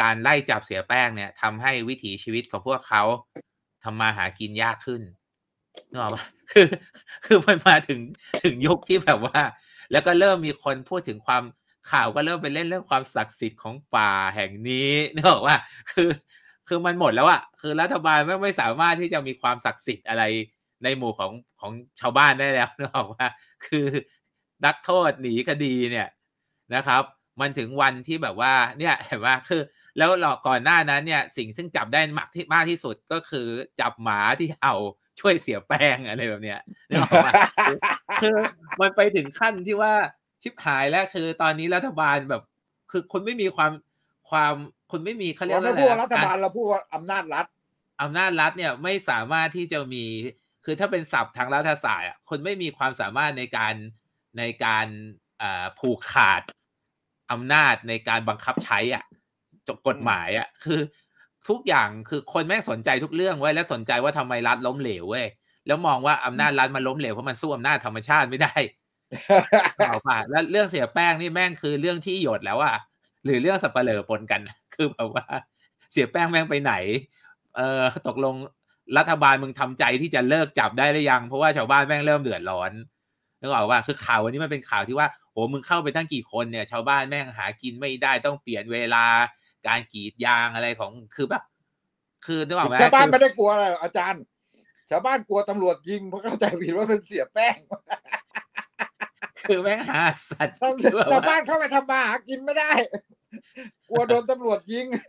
การไล่จับเสียแป้งเนี่ยทำให้วิถีชีวิตของพวกเขาทำมาหากินยากขึ้นนึกออกปะคือคือมันมา ถึงถึงยุคที่แบบว่า แล้วก็เริ่มมีคนพูดถึงความข่าวก็เริ่มไปเล่นเรื่องความศักดิ์สิทธิ์ของป่าแห่งนี้นึกออกว่าคือคือมันหมดแล้วอะคือรัฐบาลไม่ไม่สามารถที่จะมีความศักดิ์สิทธิ์อะไรในหมู่ของของชาวบ้านได้แล้วนึกออกว่า คือนักโทษหนีคดีเนี่ยนะครับ มันถึงวันที่แบบว่าเนี่ยเห็นว่าคือแล้วหลอกก่อนหน้านั้นเนี่ยสิ่งซึ่งจับได้มากที่มากที่สุดก็คือจับหมาที่เอาช่วยเสียแป้งอะไรแบบเนี้ยคือมันไปถึงขั้นที่ว่าชิบหายแล้วคือตอนนี้รัฐบาลแบบคือคนไม่มีความความคนไม่มีเขาเรียกว่าเราพูดรัฐบาลเราพูดว่าอำนาจรัฐอำนาจรัฐเนี่ยไม่สามารถที่จะมีคือถ้าเป็นศัพท์ทางรัฐศาสตร์คนไม่มีความสามารถในการในการผูกขาดอำนาจในการบังคับใช้อ่ะกฎหมายอะคือ ทุกอย่างคือคนแม่งสนใจทุกเรื่องเว้ยและสนใจว่าทำไมรัฐล้มเหลวเว้ยแล้วมองว่าอำนาจรัฐมันล้มเหลวเพราะมันสู้อำนาจธรรมชาติไม่ได้เอาป่ะแล้วเรื่องเสียแป้งนี่แม่งคือเรื่องที่หยดแล้วอะหรือเรื่องสับเปลือปนกัน คือแบบว่าเสียแป้งแม่งไปไหน เออตกลงรัฐบาลมึงทำใจที่จะเลิกจับได้หรือยังเพราะว่าชาวบ้านแม่งเริ่มเดือดร้อนนึกออกว่าคือข่าววันนี้มันเป็นข่าวที่ว่าโหมึงเข้าไปตั้งกี่คนเนี่ยชาวบ้านแม่งหากินไม่ได้ต้องเปลี่ยนเวลาการกีดยางอะไรของคือแบบคือนึกออกไหมชาวบ้านไม่ได้กลัวอะไรอาจารย์ ชาวบ้านกลัวตำรวจยิงเพราะเข้าใจผิดว่าเป็นเสียแป้ง คือแม่งหาสัตว์ชาวบ้านเข้าไปทำมาหากินไม่ได้ กลัวโดนตำรวจยิง